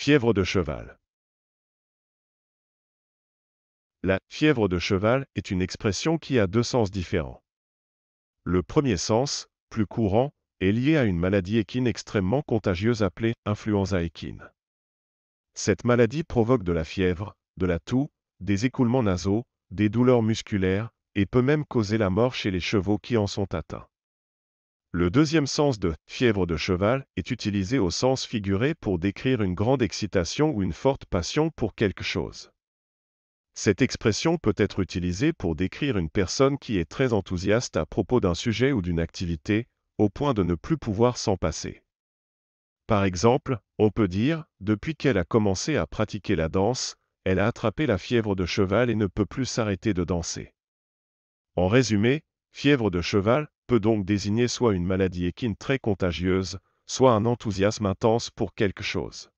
Fièvre de cheval. La fièvre de cheval est une expression qui a deux sens différents. Le premier sens, plus courant, est lié à une maladie équine extrêmement contagieuse appelée influenza équine. Cette maladie provoque de la fièvre, de la toux, des écoulements nasaux, des douleurs musculaires, et peut même causer la mort chez les chevaux qui en sont atteints. Le deuxième sens de fièvre de cheval est utilisé au sens figuré pour décrire une grande excitation ou une forte passion pour quelque chose. Cette expression peut être utilisée pour décrire une personne qui est très enthousiaste à propos d'un sujet ou d'une activité, au point de ne plus pouvoir s'en passer. Par exemple, on peut dire, depuis qu'elle a commencé à pratiquer la danse, elle a attrapé la fièvre de cheval et ne peut plus s'arrêter de danser. En résumé, fièvre de cheval peut donc désigner soit une maladie équine très contagieuse, soit un enthousiasme intense pour quelque chose.